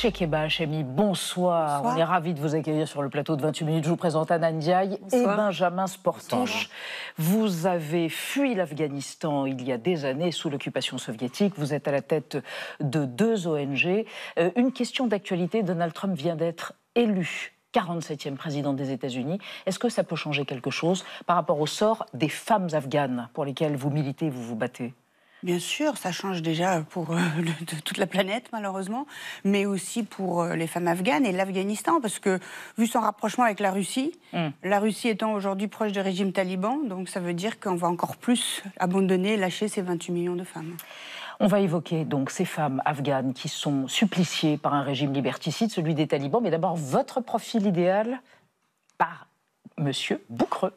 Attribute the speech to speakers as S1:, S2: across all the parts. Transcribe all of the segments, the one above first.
S1: Chekeba Hachemi, bonsoir. bonsoir. On est ravis de vous accueillir sur le plateau de 28 minutes. Je vous présente Anandiaï et Benjamin Sportouche. Vous avez fui l'Afghanistan il y a des années sous l'occupation soviétique. Vous êtes à la tête de deux ONG. Euh, une question d'actualité, Donald Trump vient d'être élu 47e président des États-Unis. Est-ce que ça peut changer quelque chose par rapport au sort des femmes afghanes pour lesquelles vous militez vous vous battez Bien sûr, ça change déjà pour euh, toute la planète,
S2: malheureusement, mais aussi pour euh, les femmes afghanes et l'Afghanistan, parce que vu son rapprochement avec la Russie, mm. la Russie étant aujourd'hui proche du régime taliban, donc ça veut dire qu'on va encore plus
S1: abandonner, lâcher ces 28 millions de femmes. On va évoquer donc ces femmes afghanes qui sont suppliciées par un régime liberticide, celui des talibans, mais d'abord votre profil idéal par M. Boucreux.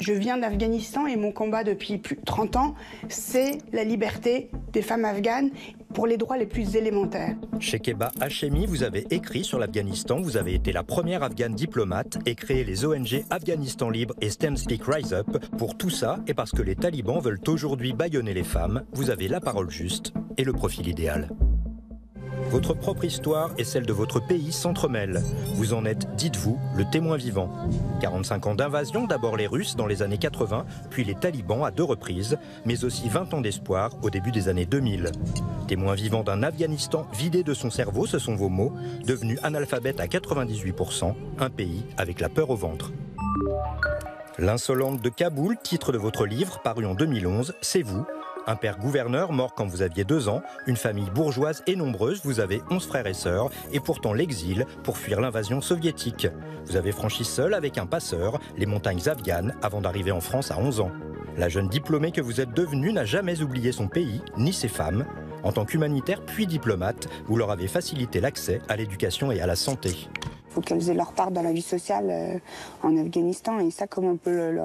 S2: Je viens d'Afghanistan et mon combat depuis plus de 30 ans, c'est la liberté des femmes afghanes pour les droits les plus élémentaires.
S3: Keba Hachemi, vous avez écrit sur l'Afghanistan, vous avez été la première afghane diplomate et créé les ONG Afghanistan Libre et Stem Speak Rise Up. Pour tout ça et parce que les talibans veulent aujourd'hui bâillonner les femmes, vous avez la parole juste et le profil idéal. Votre propre histoire et celle de votre pays s'entremêlent. Vous en êtes, dites-vous, le témoin vivant. 45 ans d'invasion, d'abord les Russes dans les années 80, puis les talibans à deux reprises, mais aussi 20 ans d'espoir au début des années 2000. Témoin vivant d'un Afghanistan vidé de son cerveau, ce sont vos mots, devenu analphabète à 98%, un pays avec la peur au ventre. L'insolente de Kaboul, titre de votre livre paru en 2011, c'est vous, un père gouverneur mort quand vous aviez deux ans, une famille bourgeoise et nombreuse, vous avez onze frères et sœurs, et pourtant l'exil pour fuir l'invasion soviétique. Vous avez franchi seul avec un passeur les montagnes afghanes avant d'arriver en France à 11 ans. La jeune diplômée que vous êtes devenue n'a jamais oublié son pays, ni ses femmes. En tant qu'humanitaire puis diplomate, vous leur avez facilité l'accès à l'éducation et à la santé.
S2: Il faut qu'elles aient leur part dans la vie sociale euh, en Afghanistan, et ça, comme on peut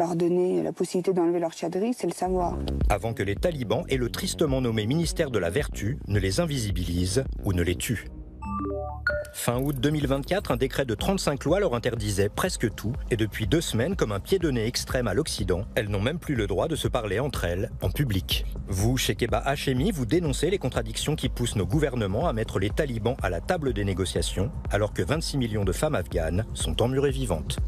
S2: leur donner la possibilité d'enlever leur tchadri, c'est le savoir.
S3: Avant que les talibans et le tristement nommé ministère de la Vertu ne les invisibilisent ou ne les tuent. Fin août 2024, un décret de 35 lois leur interdisait presque tout, et depuis deux semaines, comme un pied de nez extrême à l'Occident, elles n'ont même plus le droit de se parler entre elles en public. Vous, chez Keba Hachemi, vous dénoncez les contradictions qui poussent nos gouvernements à mettre les talibans à la table des négociations, alors que 26 millions de femmes afghanes sont emmurées vivantes.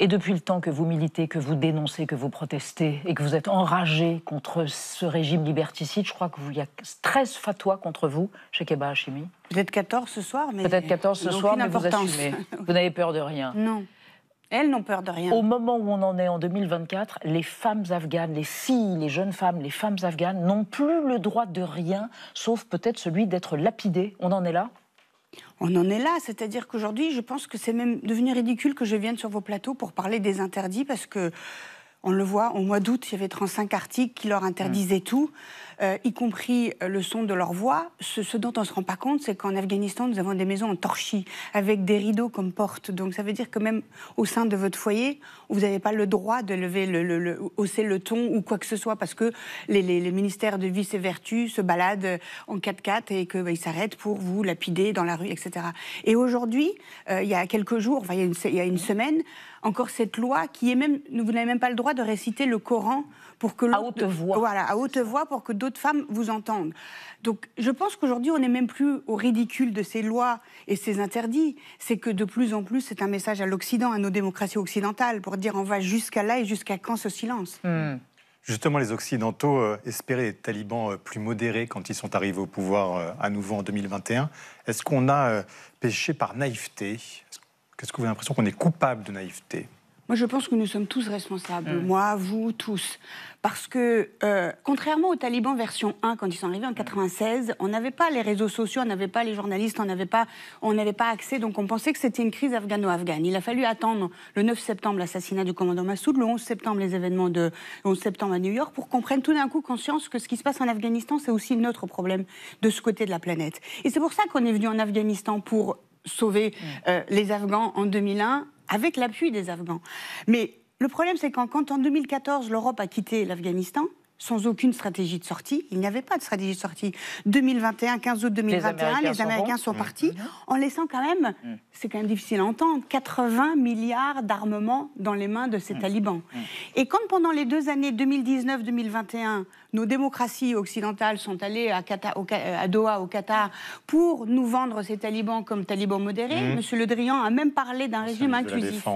S1: Et depuis le temps que vous militez, que vous dénoncez, que vous protestez et que vous êtes enragé contre ce régime liberticide, je crois qu'il y a 13 fatwas contre vous chez Keba Hachimi. Peut-être 14 ce soir, mais. Peut-être 14 ce soir, mais vous vous n'avez peur de rien. Non. Elles n'ont peur de rien. Au moment où on en est en 2024, les femmes afghanes, les filles, les jeunes femmes, les femmes afghanes n'ont plus le droit de rien, sauf peut-être celui d'être lapidées. On en est là
S2: on en est là, c'est-à-dire qu'aujourd'hui, je pense que c'est même devenu ridicule que je vienne sur vos plateaux pour parler des interdits parce que on le voit, au mois d'août, il y avait 35 articles qui leur interdisaient mm. tout, euh, y compris euh, le son de leur voix. Ce, dont on ne se rend pas compte, c'est qu'en Afghanistan, nous avons des maisons en torchis, avec des rideaux comme portes. Donc ça veut dire que même au sein de votre foyer, vous n'avez pas le droit de lever le, hausser le ton ou quoi que ce soit, parce que les, ministères de vice et vertu se baladent euh, en 4x4 et qu'ils bah, s'arrêtent pour vous lapider dans la rue, etc. Et aujourd'hui, il y a quelques jours, enfin, il, y a une, il y a une semaine, encore cette loi qui est même, vous n'avez même pas le droit de réciter le Coran pour que à haute voix. Voilà, à haute voix pour que d'autres femmes vous entendent. Donc je pense qu'aujourd'hui, on n'est même plus au ridicule de ces lois et ces interdits. C'est que de plus en plus, c'est un message à l'Occident, à nos démocraties occidentales, pour dire on va jusqu'à là et jusqu'à quand ce silence
S1: hmm.
S3: Justement, les Occidentaux euh, espéraient des talibans euh, plus modérés quand ils sont arrivés au pouvoir euh, à nouveau en 2021. Est-ce qu'on a péché par naïveté Qu'est-ce que vous avez l'impression qu'on est coupable de naïveté
S2: moi, je pense que nous sommes tous responsables, moi, vous, tous. Parce que, euh, contrairement aux talibans version 1, quand ils sont arrivés en 96, on n'avait pas les réseaux sociaux, on n'avait pas les journalistes, on n'avait pas, pas accès, donc on pensait que c'était une crise afghano-afghane. Il a fallu attendre le 9 septembre l'assassinat du commandant Massoud, le 11 septembre les événements de 11 septembre à New York, pour qu'on prenne tout d'un coup conscience que ce qui se passe en Afghanistan, c'est aussi notre problème de ce côté de la planète. Et c'est pour ça qu'on est venu en Afghanistan, pour sauver euh, les Afghans en 2001 avec l'appui des Afghans. Mais le problème, c'est qu'en quand en 2014, l'Europe a quitté l'Afghanistan, sans aucune stratégie de sortie. Il n'y avait pas de stratégie de sortie. 2021, 15 août 2021, les Américains, sont, partis en laissant quand même, mm. c'est quand même difficile à entendre, 80 milliards d'armements dans les mains de ces mm. talibans. Mm. Et quand pendant les deux années 2019-2021, nos démocraties occidentales sont allées euh, à, Doha, au Qatar, pour nous vendre ces talibans comme talibans modérés. M. Mhm. Monsieur Le Drian a même parlé d'un régime inclusif.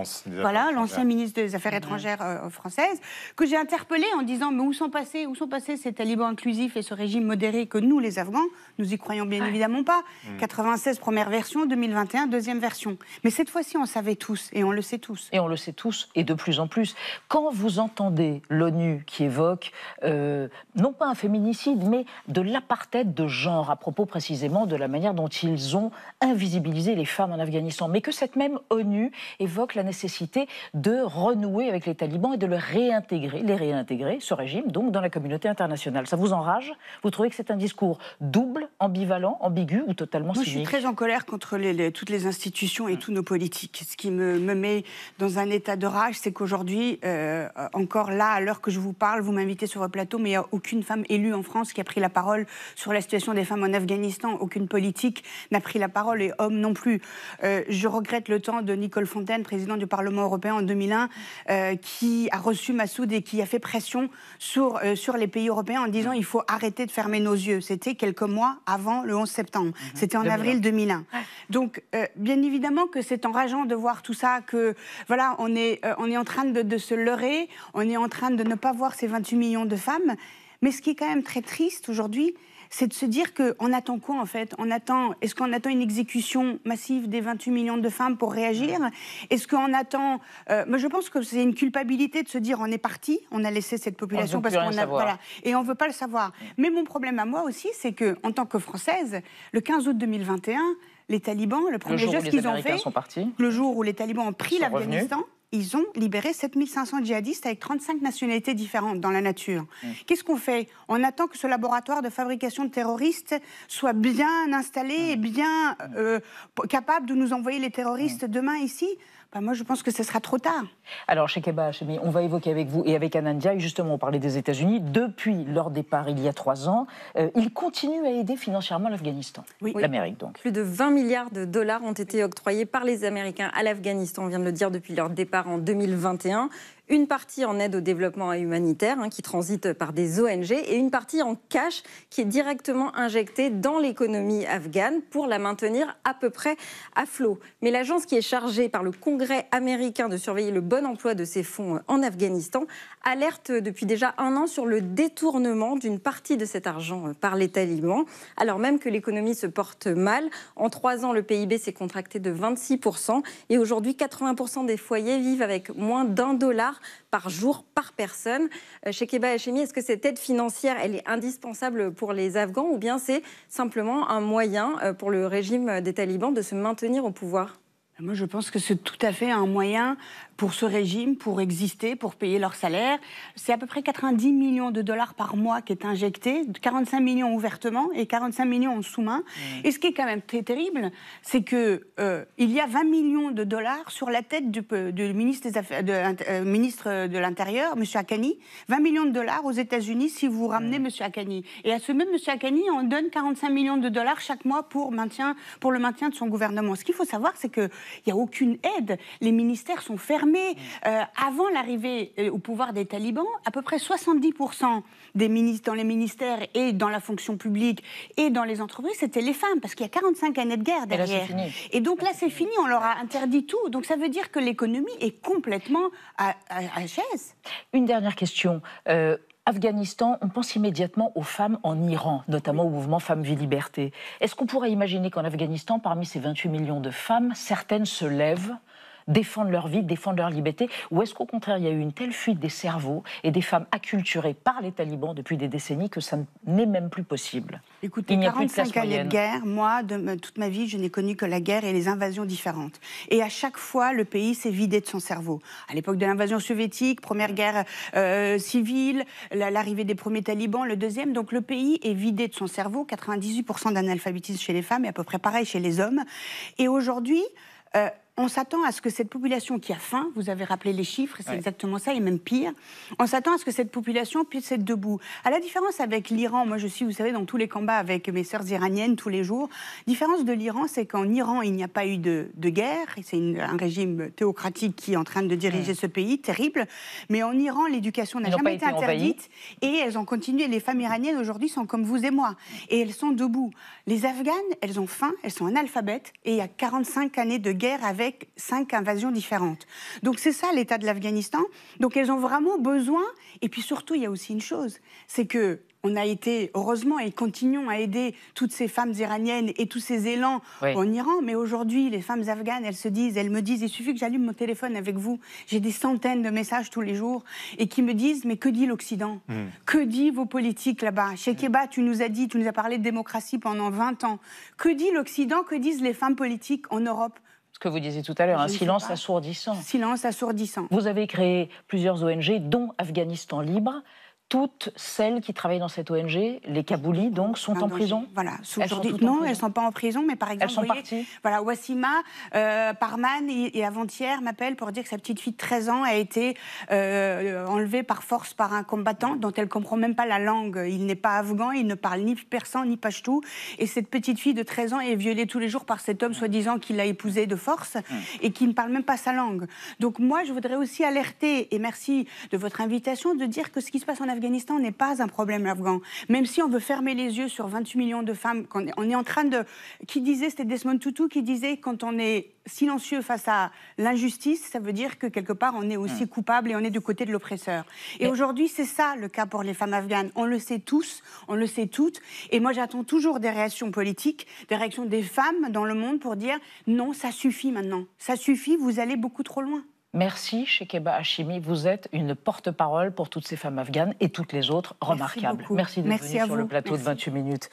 S2: voilà, l'ancien ministre des Affaires mhm. étrangères euh, euh, française, que j'ai interpellé en disant mais où sont passés, où sont passés ces talibans inclusifs et ce régime modéré que nous, les Afghans, nous y croyons bien évidemment pas. 96 première version,
S1: 2021 deuxième version. Mais cette fois-ci, on savait tous et on le sait tous. Et on le sait tous et de plus en plus. Quand vous entendez l'ONU qui évoque non pas un féminicide, mais de l'apartheid de genre, à propos précisément de la manière dont ils ont invisibilisé les femmes en Afghanistan, mais que cette même ONU évoque la nécessité de renouer avec les talibans et de le réintégrer, les réintégrer, ce régime, donc dans la communauté internationale. Ça vous enrage Vous trouvez que c'est un discours double, ambivalent, ambigu ou totalement Moi, Je suis très en colère contre les,
S2: toutes les institutions et mmh. tous nos politiques. Ce qui me, me met dans un état de rage, c'est qu'aujourd'hui, euh, encore là, à l'heure que je vous parle, vous m'invitez sur votre plateau, mais il a aucune femme élue en France qui a pris la parole sur la situation des femmes en Afghanistan, aucune politique n'a pris la parole et homme non plus. Euh, je regrette le temps de Nicole Fontaine, présidente du Parlement européen en 2001, euh, qui a reçu Massoud et qui a fait pression sur, euh, sur les pays européens en disant il faut arrêter de fermer nos yeux. C'était quelques mois avant le 11 septembre. Mhm. C'était en avril 2001. Donc, bien évidemment que c'est enrageant de voir tout ça, que voilà, on est, on est en train de, de se leurrer, on est en train de ne pas voir ces 28 millions de femmes. Mais ce qui est quand même très triste aujourd'hui, c'est de se dire qu'on attend quoi en fait On attend est-ce qu'on attend une exécution massive des 28 millions de femmes pour réagir Est-ce qu'on attend euh, je pense que c'est une culpabilité de se dire on est parti, on a laissé cette population parce qu'on a voilà et on veut pas le savoir. Mm. Mais mon problème à moi aussi c'est que en tant que française, le 15 août 2021, les talibans, le premier geste qu'ils ont fait, le jour où les talibans ont pris l'Afghanistan, ils ont libéré 7500 djihadistes avec 35 nationalités différentes dans la nature. Mmh. Qu'est-ce qu'on fait On attend que ce laboratoire de fabrication de terroristes soit bien installé et mmh. bien euh, capable de nous envoyer les terroristes mmh. demain ici bah, moi, je pense que ce sera trop tard.
S1: Alors, Shekeba mais on va évoquer avec vous et avec Anandia, justement, on parlait des États-Unis. Depuis leur départ il y a trois ans, euh, ils continuent à aider financièrement l'Afghanistan. Oui. L'Amérique, donc. Plus de 20 milliards de dollars ont été octroyés par les Américains à l'Afghanistan, on vient de le dire, depuis leur départ en 2021 une partie en aide au développement humanitaire hein, qui transite par des ONG et une partie en cash qui est directement injectée dans l'économie afghane pour la maintenir à peu près à flot. Mais l'agence qui est chargée par le Congrès américain de surveiller le bon emploi de ces fonds euh, en Afghanistan alerte depuis déjà un an sur le détournement d'une partie de cet argent euh, par l'État talibans, alors même que l'économie se porte mal. En trois ans, le PIB s'est contracté de 26% et aujourd'hui 80% des foyers vivent avec moins d'un dollar par jour, par personne. Euh, keba Hachemi, est-ce que cette aide financière, elle est indispensable pour les Afghans ou bien c'est simplement un moyen euh, pour le régime des talibans de se maintenir au pouvoir
S2: moi, je pense que c'est tout à fait un moyen pour ce régime, pour exister, pour payer leur salaire. C'est à peu près 90 millions de dollars par mois qui est injecté, 45 millions ouvertement et 45 millions en sous-main. Et ce qui est quand même très terrible, c'est que euh, y a 20 millions de dollars sur la tête du, du ministre, des euh, de, l'Intérieur, M. Akani, 20 millions de dollars aux États-Unis si vous ramenez Monsieur M. Akani. Et à ce même M. Akani, on donne 45 millions de dollars chaque mois pour, maintien, pour le maintien de son gouvernement. Ce qu'il faut savoir, c'est qu'il n'y a aucune aide. Les ministères sont fermés mais euh, avant l'arrivée euh, au pouvoir des talibans, à peu près 70% des dans les ministères et dans la fonction publique et dans les entreprises, c'était les femmes, parce qu'il y a 45 années de guerre derrière. Et,
S1: donc là, c'est fini, on leur a interdit tout. Donc ça veut dire que l'économie est complètement à, à, chaise. Une dernière question. Euh, Afghanistan, on pense immédiatement aux femmes en Iran, notamment au mouvement Femmes Vie Liberté. Est-ce qu'on pourrait imaginer qu'en Afghanistan, parmi ces 28 millions de femmes, certaines se lèvent défendre leur vie, défendre leur liberté Ou est-ce qu'au contraire, il y a eu une telle fuite des cerveaux et des femmes acculturées par les talibans depuis des décennies que ça n'est même plus possible
S2: Écoutez, il n'y a 45 années de guerre, moi, de, toute ma vie, je n'ai connu que la guerre et les invasions différentes. Et à chaque fois, le pays s'est vidé de son cerveau. À l'époque de l'invasion soviétique, première guerre euh, civile, l'arrivée des premiers talibans, le deuxième. Donc le pays est vidé de son cerveau. 98% d'analphabétisme chez les femmes et à peu près pareil chez les hommes. Et aujourd'hui, euh, on s'attend à ce que cette population qui a faim, vous avez rappelé les chiffres, c'est exactement ça, et même pire, on s'attend à ce que cette population puisse être debout. À la différence avec l'Iran, moi je suis, vous savez, dans tous les combats avec mes sœurs iraniennes tous les jours, différence de l'Iran, c'est qu'en Iran, il n'y a pas eu de, de guerre, c'est un régime théocratique qui est en train de diriger ce pays, terrible, mais en Iran, l'éducation n'a jamais été, interdite, et elles ont continué, les femmes iraniennes aujourd'hui sont comme vous et moi, et elles sont debout. Les Afghanes, elles ont faim, elles sont analphabètes, et il y a 45 années de guerre avec cinq invasions différentes. Donc c'est ça l'état de l'Afghanistan. Donc elles ont vraiment besoin. Et puis surtout, il y a aussi une chose, c'est que on a été, heureusement, et continuons à aider toutes ces femmes iraniennes et tous ces élans en Iran. Mais aujourd'hui, les femmes afghanes, elles se disent, elles me disent, il suffit que j'allume mon téléphone avec vous. J'ai des centaines de messages tous les jours et qui me disent, mais que dit l'Occident hmm. Que dit vos politiques là-bas Cheikh hmm. Eba, tu nous as dit, tu nous as parlé de démocratie pendant 20 ans. Que dit l'Occident Que disent les femmes politiques en
S1: Europe ce que vous disiez tout à l'heure, un silence assourdissant. Silence assourdissant. Vous avez créé plusieurs ONG, dont Afghanistan Libre toutes celles qui travaillent dans cette ONG, les Kaboulis donc, sont en prison Voilà, aujourd'hui, non,
S2: elles ne sont pas en prison, mais par exemple, elles sont parties. voilà, Wassima, euh, Parman et, avant-hier m'appelle pour dire que sa petite fille de 13 ans a été euh, enlevée par force par un combattant dont elle ne comprend même pas la langue. Il n'est pas afghan, il ne parle ni persan ni pachtou. Et cette petite fille de 13 ans est violée tous les jours par cet homme mm. soi-disant qui l'a épousée de force mm. et qui ne parle même pas sa langue. Donc moi, je voudrais aussi alerter, et merci de votre invitation, de dire que ce qui se passe en Afghanistan, l'Afghanistan n'est pas un problème afghan. Même si on veut fermer les yeux sur 28 millions de femmes, on est en train de... Qui disait, c'était Desmond Tutu qui disait, quand on est silencieux face à l'injustice, ça veut dire que quelque part on est aussi hmm. coupable et on est du côté de l'oppresseur. et aujourd'hui, c'est ça le cas pour les femmes afghanes. On le sait tous, on le sait toutes. Et moi, j'attends toujours des réactions politiques, des réactions des femmes dans le monde pour dire non, ça suffit maintenant. Ça suffit, vous allez beaucoup trop loin.
S1: Merci, Shekeba Hashimi. Vous êtes une porte-parole pour toutes ces femmes afghanes et toutes les autres remarquables. Merci, de venir sur le plateau de 28 minutes.